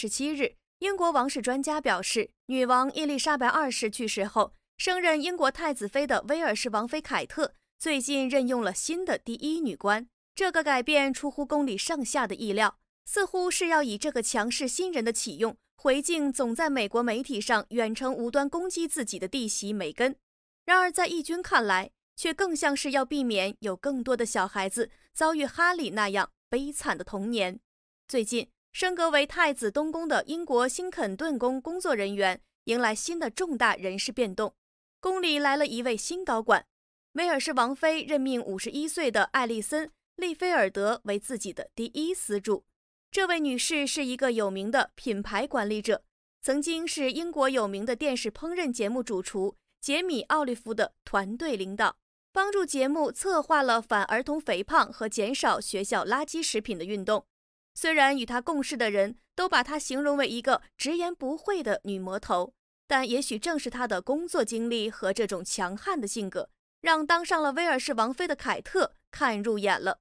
十七日，英国王室专家表示，女王伊丽莎白二世去世后，升任英国太子妃的威尔士王妃凯特最近任用了新的第一女官。这个改变出乎宫里上下的意料，似乎是要以这个强势新人的启用，回敬总在美国媒体上远程无端攻击自己的弟媳梅根。然而，在义军看来，却更像是要避免有更多的小孩子遭遇哈里那样悲惨的童年。最近。升格为太子东宫的英国新肯顿宫工作人员迎来新的重大人事变动，宫里来了一位新高管。威尔士王妃任命五十一岁的艾丽森·利菲尔德为自己的第一司主。这位女士是一个有名的品牌管理者，曾经是英国有名的电视烹饪节目主厨杰米·奥利弗的团队领导，帮助节目策划了反儿童肥胖和减少学校垃圾食品的运动。虽然与她共事的人都把她形容为一个直言不讳的女魔头，但也许正是她的工作经历和这种强悍的性格，让当上了威尔士王妃的凯特看入眼了。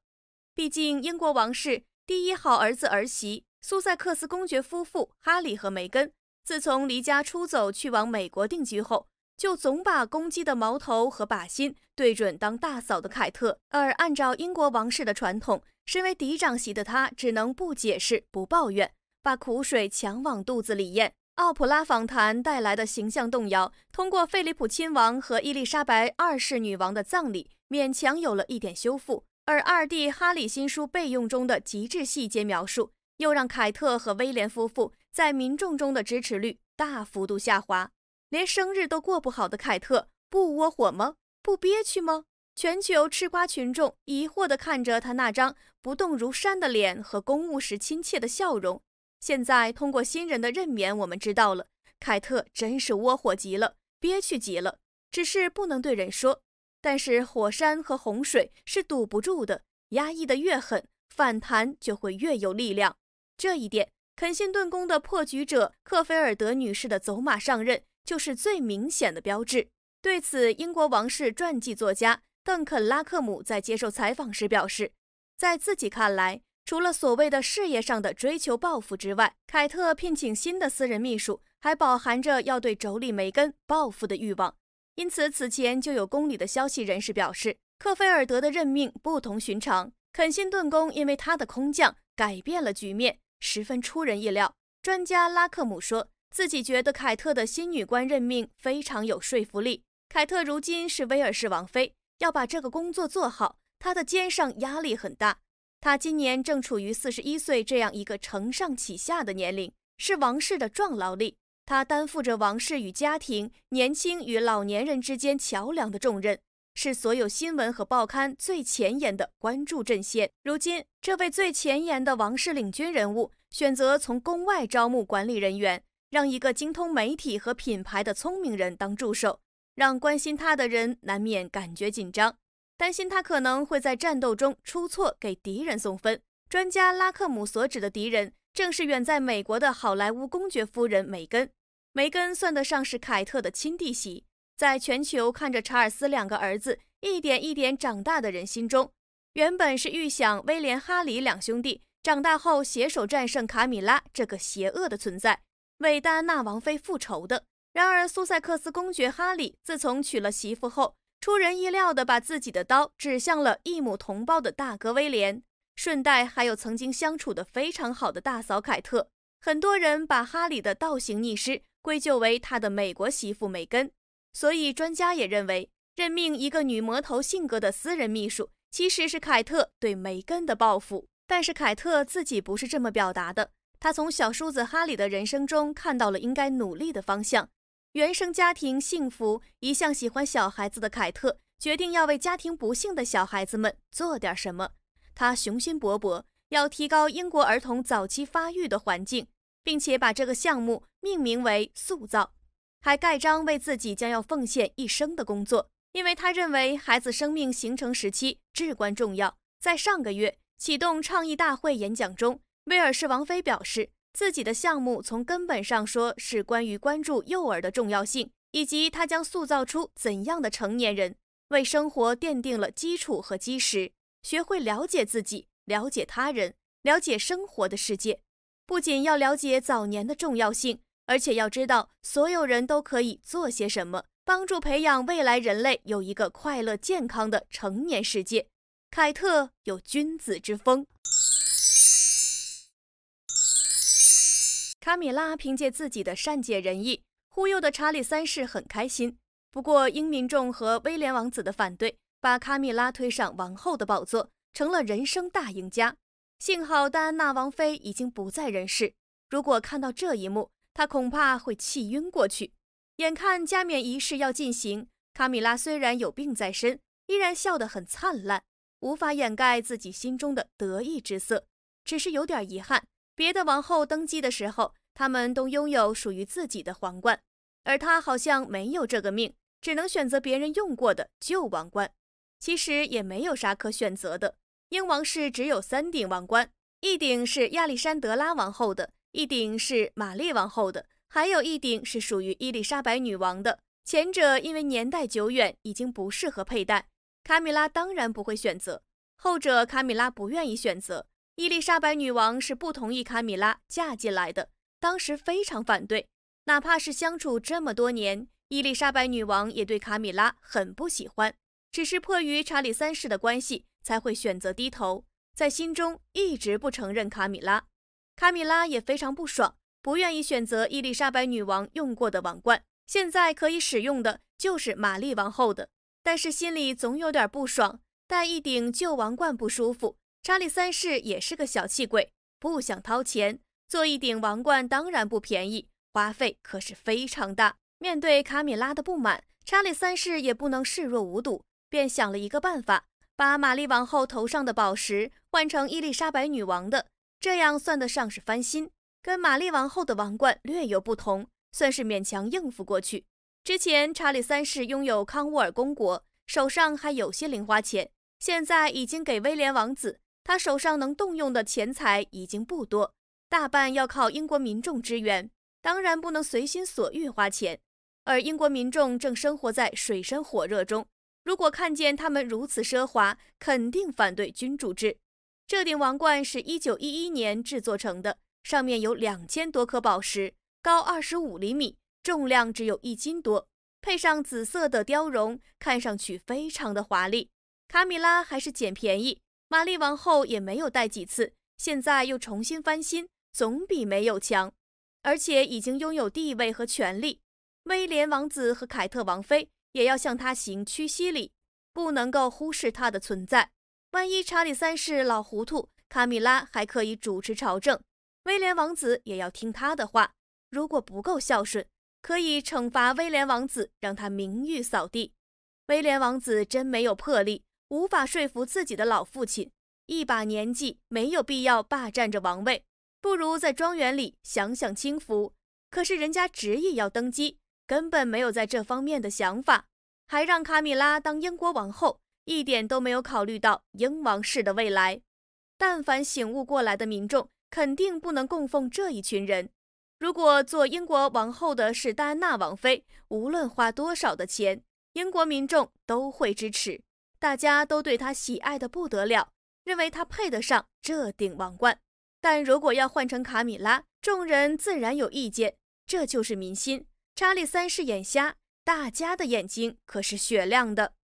毕竟，英国王室第一好儿子儿媳苏塞克斯公爵夫妇哈里和梅根，自从离家出走去往美国定居后，就总把攻击的矛头和靶心对准当大嫂的凯特。而按照英国王室的传统。身为嫡长媳的她，只能不解释、不抱怨，把苦水强往肚子里咽。奥普拉访谈带来的形象动摇，通过菲利普亲王和伊丽莎白二世女王的葬礼勉强有了一点修复，而二弟哈里新书备用中的极致细节描述，又让凯特和威廉夫妇在民众中的支持率大幅度下滑。连生日都过不好的凯特，不窝火吗？不憋屈吗？全球吃瓜群众疑惑地看着他那张不动如山的脸和公务时亲切的笑容。现在通过新人的任免，我们知道了，凯特真是窝火极了，憋屈极了。只是不能对人说。但是火山和洪水是堵不住的，压抑的越狠，反弹就会越有力量。这一点，肯辛顿宫的破局者克菲尔德女士的走马上任就是最明显的标志。对此，英国王室传记作家。邓肯·拉克姆在接受采访时表示，在自己看来，除了所谓的事业上的追求报复之外，凯特聘请新的私人秘书还饱含着要对妯娌梅根报复的欲望。因此，此前就有宫里的消息人士表示，克菲尔德的任命不同寻常，肯辛顿宫因为他的空降改变了局面，十分出人意料。专家拉克姆说，自己觉得凯特的新女官任命非常有说服力。凯特如今是威尔士王妃。要把这个工作做好，他的肩上压力很大。他今年正处于四十一岁这样一个承上启下的年龄，是王室的壮劳力。他担负着王室与家庭、年轻与老年人之间桥梁的重任，是所有新闻和报刊最前沿的关注阵线。如今，这位最前沿的王室领军人物选择从宫外招募管理人员，让一个精通媒体和品牌的聪明人当助手。让关心他的人难免感觉紧张，担心他可能会在战斗中出错，给敌人送分。专家拉克姆所指的敌人，正是远在美国的好莱坞公爵夫人梅根。梅根算得上是凯特的亲弟媳。在全球看着查尔斯两个儿子一点一点长大的人心中，原本是预想威廉、哈里两兄弟长大后携手战胜卡米拉这个邪恶的存在，为戴安娜王妃复仇的。然而，苏塞克斯公爵哈利自从娶了媳妇后，出人意料地把自己的刀指向了异母同胞的大哥威廉，顺带还有曾经相处得非常好的大嫂凯特。很多人把哈里的倒行逆施归咎为他的美国媳妇梅根，所以专家也认为，任命一个女魔头性格的私人秘书，其实是凯特对梅根的报复。但是凯特自己不是这么表达的，他从小叔子哈利的人生中看到了应该努力的方向。原生家庭幸福，一向喜欢小孩子的凯特决定要为家庭不幸的小孩子们做点什么。他雄心勃勃，要提高英国儿童早期发育的环境，并且把这个项目命名为“塑造”，还盖章为自己将要奉献一生的工作，因为他认为孩子生命形成时期至关重要。在上个月启动倡议大会演讲中，威尔士王妃表示。自己的项目从根本上说是关于关注幼儿的重要性，以及他将塑造出怎样的成年人，为生活奠定了基础和基石。学会了解自己，了解他人，了解生活的世界。不仅要了解早年的重要性，而且要知道所有人都可以做些什么，帮助培养未来人类有一个快乐健康的成年世界。凯特有君子之风。卡米拉凭借自己的善解人意，忽悠的查理三世很开心。不过，英民众和威廉王子的反对，把卡米拉推上王后的宝座，成了人生大赢家。幸好戴安娜王妃已经不在人世，如果看到这一幕，她恐怕会气晕过去。眼看加冕仪式要进行，卡米拉虽然有病在身，依然笑得很灿烂，无法掩盖自己心中的得意之色。只是有点遗憾，别的王后登基的时候。他们都拥有属于自己的皇冠，而他好像没有这个命，只能选择别人用过的旧王冠。其实也没有啥可选择的，英王室只有三顶王冠，一顶是亚历山德拉王后的一顶是玛丽王后的，还有一顶是属于伊丽莎白女王的。前者因为年代久远，已经不适合佩戴。卡米拉当然不会选择，后者卡米拉不愿意选择。伊丽莎白女王是不同意卡米拉嫁进来的。当时非常反对，哪怕是相处这么多年，伊丽莎白女王也对卡米拉很不喜欢，只是迫于查理三世的关系才会选择低头，在心中一直不承认卡米拉。卡米拉也非常不爽，不愿意选择伊丽莎白女王用过的王冠，现在可以使用的就是玛丽王后的，但是心里总有点不爽，戴一顶旧王冠不舒服。查理三世也是个小气鬼，不想掏钱。做一顶王冠当然不便宜，花费可是非常大。面对卡米拉的不满，查理三世也不能视若无睹，便想了一个办法，把玛丽王后头上的宝石换成伊丽莎白女王的，这样算得上是翻新，跟玛丽王后的王冠略有不同，算是勉强应付过去。之前查理三世拥有康沃尔公国，手上还有些零花钱，现在已经给威廉王子，他手上能动用的钱财已经不多。大半要靠英国民众支援，当然不能随心所欲花钱，而英国民众正生活在水深火热中。如果看见他们如此奢华，肯定反对君主制。这顶王冠是一九一一年制作成的，上面有两千多颗宝石，高二十五厘米，重量只有一斤多，配上紫色的貂绒，看上去非常的华丽。卡米拉还是捡便宜，玛丽王后也没有戴几次，现在又重新翻新。总比没有强，而且已经拥有地位和权力。威廉王子和凯特王妃也要向他行屈膝礼，不能够忽视他的存在。万一查理三世老糊涂，卡米拉还可以主持朝政，威廉王子也要听他的话。如果不够孝顺，可以惩罚威廉王子，让他名誉扫地。威廉王子真没有魄力，无法说服自己的老父亲。一把年纪，没有必要霸占着王位。不如在庄园里享享清福。可是人家执意要登基，根本没有在这方面的想法，还让卡米拉当英国王后，一点都没有考虑到英王室的未来。但凡醒悟过来的民众，肯定不能供奉这一群人。如果做英国王后的是戴安娜王妃，无论花多少的钱，英国民众都会支持，大家都对她喜爱的不得了，认为她配得上这顶王冠。但如果要换成卡米拉，众人自然有意见。这就是民心。查理三世眼瞎，大家的眼睛可是雪亮的。